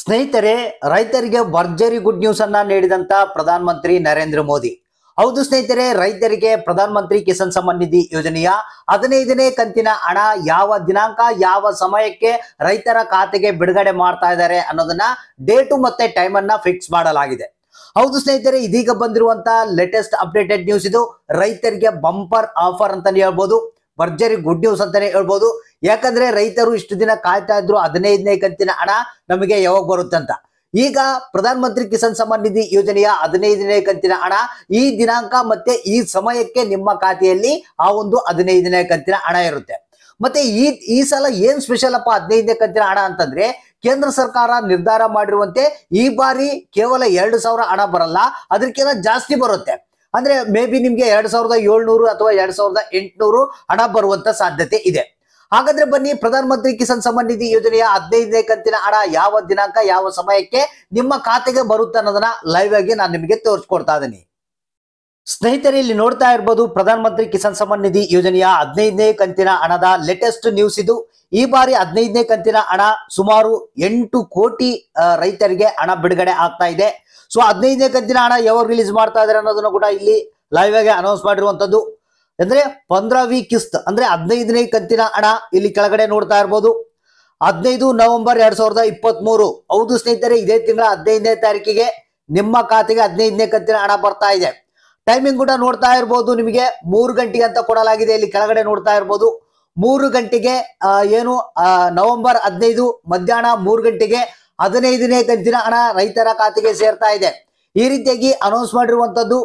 ಸ್ನೇಹಿತರೆ ರೈತರಿಗೆ ಭರ್ಜರಿ ಗುಡ್ ನ್ಯೂಸ್ ಅನ್ನ ನೀಡಿದಂತ ಪ್ರಧಾನ ಮಂತ್ರಿ ನರೇಂದ್ರ ಮೋದಿ ಹೌದು ಸ್ನೇಹಿತರೆ ರೈತರಿಗೆ ಪ್ರಧಾನ ಮಂತ್ರಿ ಕಿಸಾನ್ ಸಮ್ಮಾನ್ ನಿಧಿ ಯೋಜನೆಯ ಹದಿನೈದನೇ ಕಂತಿನ ಹಣ ಯಾವ ದಿನಾಂಕ ಯಾವ ಸಮಯಕ್ಕೆ ರೈತರ ಖಾತೆಗೆ ಬಿಡುಗಡೆ ಮಾಡ್ತಾ ಇದ್ದಾರೆ ಅನ್ನೋದನ್ನ ಡೇಟು ಮತ್ತೆ ಟೈಮ್ ಅನ್ನ ಫಿಕ್ಸ್ ಮಾಡಲಾಗಿದೆ ಹೌದು ಸ್ನೇಹಿತರೆ ಇದೀಗ ಬಂದಿರುವಂತಹ ಲೇಟೆಸ್ಟ್ ಅಪ್ಡೇಟೆಡ್ ನ್ಯೂಸ್ ಇದು ರೈತರಿಗೆ ಬಂಪರ್ ಆಫರ್ ಅಂತಾನೆ ಹೇಳ್ಬೋದು ಭರ್ಜರಿ ಗುಡ್ ನ್ಯೂಸ್ ಅಂತಾನೆ ಹೇಳ್ಬೋದು ಯಾಕಂದ್ರೆ ರೈತರು ಇಷ್ಟು ದಿನ ಕಾಯ್ತಾ ಇದ್ರು ಹದಿನೈದನೇ ಕಂತಿನ ಹಣ ನಮಗೆ ಯಾವಾಗ ಬರುತ್ತೆ ಅಂತ ಈಗ ಪ್ರಧಾನ ಮಂತ್ರಿ ಕಿಸಾನ್ ಸಮ್ಮಾನ್ ನಿಧಿ ಯೋಜನೆಯ ಹದಿನೈದನೇ ಕಂತಿನ ಹಣ ಈ ದಿನಾಂಕ ಮತ್ತೆ ಈ ಸಮಯಕ್ಕೆ ನಿಮ್ಮ ಖಾತೆಯಲ್ಲಿ ಆ ಒಂದು ಹದಿನೈದನೇ ಕಂತಿನ ಹಣ ಇರುತ್ತೆ ಮತ್ತೆ ಈ ಈ ಸಲ ಏನ್ ಸ್ಪೆಷಲ್ ಅಪ್ಪ ಹದಿನೈದನೇ ಕಂತಿನ ಹಣ ಅಂತಂದ್ರೆ ಕೇಂದ್ರ ಸರ್ಕಾರ ನಿರ್ಧಾರ ಮಾಡಿರುವಂತೆ ಈ ಬಾರಿ ಕೇವಲ ಎರಡು ಸಾವಿರ ಹಣ ಬರಲ್ಲ ಅದಕ್ಕಿಂತ ಜಾಸ್ತಿ ಬರುತ್ತೆ ಅಂದ್ರೆ ಮೇ ಬಿ ನಿಮ್ಗೆ ಎರಡ್ ಸಾವಿರದ ಏಳ್ನೂರು ಅಥವಾ ಎರಡ್ ಸಾವಿರದ ಎಂಟುನೂರು ಹಣ ಬರುವಂತ ಸಾಧ್ಯತೆ ಇದೆ ಹಾಗಾದ್ರೆ ಬನ್ನಿ ಪ್ರಧಾನ ಮಂತ್ರಿ ಕಿಸಾನ್ ಸಮ್ಮಾನ್ ನಿಧಿ ಯೋಜನೆಯ ಹದಿನೈದನೇ ಕಂತಿನ ಹಣ ಯಾವ ದಿನಾಂಕ ಯಾವ ಸಮಯಕ್ಕೆ ನಿಮ್ಮ ಖಾತೆಗೆ ಬರುತ್ತೆ ಅನ್ನೋದನ್ನ ಲೈವ್ ಆಗಿ ನಾನು ನಿಮಗೆ ತೋರಿಸ್ಕೊಡ್ತಾ ಇದ್ದೀನಿ ಸ್ನೇಹಿತರೆ ಇಲ್ಲಿ ನೋಡ್ತಾ ಇರ್ಬೋದು ಪ್ರಧಾನಮಂತ್ರಿ ಕಿಸಾನ್ ಸಮ್ಮಾನ್ ನಿಧಿ ಯೋಜನೆಯ ಹದಿನೈದನೇ ಕಂತಿನ ಹಣದ ಲೇಟೆಸ್ಟ್ ನ್ಯೂಸ್ ಇದು ಈ ಬಾರಿ ಹದಿನೈದನೇ ಕಂತಿನ ಹಣ ಸುಮಾರು ಎಂಟು ಕೋಟಿ ರೈತರಿಗೆ ಹಣ ಬಿಡುಗಡೆ ಆಗ್ತಾ ಇದೆ ಸೊ ಹದಿನೈದನೇ ಕಂತಿನ ಹಣ ಯಾವಾಗ ರಿಲೀಸ್ ಮಾಡ್ತಾ ಇದ್ದಾರೆ ಅನ್ನೋದನ್ನು ಕೂಡ ಇಲ್ಲಿ ಲೈವ್ ಆಗಿ ಅನೌನ್ಸ್ ಮಾಡಿರುವಂತದ್ದು ಅಂದ್ರೆ ವಿ ಕಿಸ್ತ್ ಅಂದ್ರೆ ಹದಿನೈದನೇ ಕಂತಿನ ಹಣ ಇಲ್ಲಿ ಕೆಳಗಡೆ ನೋಡ್ತಾ ಇರ್ಬೋದು ಹದಿನೈದು ನವೆಂಬರ್ ಎರಡ್ ಸಾವಿರದ ಇಪ್ಪತ್ತ್ ಮೂರು ಹೌದು ಸ್ನೇಹಿತರೆ ಇದೇ ತಿಂಗಳ ಹದಿನೈದನೇ ತಾರೀಕಿಗೆ ನಿಮ್ಮ ಖಾತೆಗೆ ಹದಿನೈದನೇ ಕಂತಿನ ಹಣ ಬರ್ತಾ ಇದೆ ಟೈಮಿಂಗ್ ಕೂಡ ನೋಡ್ತಾ ಇರ್ಬೋದು ನಿಮಗೆ ಮೂರು ಗಂಟೆಗೆ ಅಂತ ಕೊಡಲಾಗಿದೆ ಇಲ್ಲಿ ಕೆಳಗಡೆ ನೋಡ್ತಾ ಇರ್ಬೋದು ಮೂರು ಗಂಟೆಗೆ ಏನು ನವೆಂಬರ್ ಹದಿನೈದು ಮಧ್ಯಾಹ್ನ ಮೂರು ಗಂಟೆಗೆ ಹದಿನೈದನೇ ಕಂತಿನ ಹಣ ರೈತರ ಖಾತೆಗೆ ಸೇರ್ತಾ ಇದೆ ಈ ರೀತಿಯಾಗಿ ಅನೌನ್ಸ್ ಮಾಡಿರುವಂತದ್ದು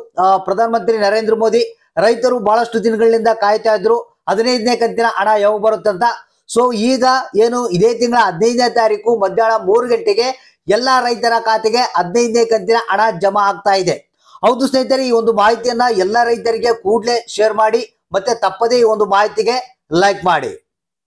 ಪ್ರಧಾನಮಂತ್ರಿ ನರೇಂದ್ರ ಮೋದಿ ರೈತರು ಬಹಳಷ್ಟು ದಿನಗಳಿಂದ ಕಾಯ್ತಾ ಇದ್ರು ಹದಿನೈದನೇ ಕಂತಿನ ಹಣ ಯಾವಾಗ ಅಂತ ಸೊ ಈಗ ಏನು ಇದೇ ತಿಂಗಳ ಹದಿನೈದನೇ ತಾರೀಕು ಮಧ್ಯಾಹ್ನ ಮೂರು ಗಂಟೆಗೆ ಎಲ್ಲಾ ರೈತರ ಖಾತೆಗೆ ಹದಿನೈದನೇ ಕಂತಿನ ಹಣ ಜಮಾ ಆಗ್ತಾ ಇದೆ ಹೌದು ಸ್ನೇಹಿತರೆ ಈ ಒಂದು ಮಾಹಿತಿಯನ್ನ ಎಲ್ಲ ರೈತರಿಗೆ ಕೂಡಲೇ ಶೇರ್ ಮಾಡಿ ಮತ್ತೆ ತಪ್ಪದೇ ಈ ಒಂದು ಮಾಹಿತಿಗೆ ಲೈಕ್ ಮಾಡಿ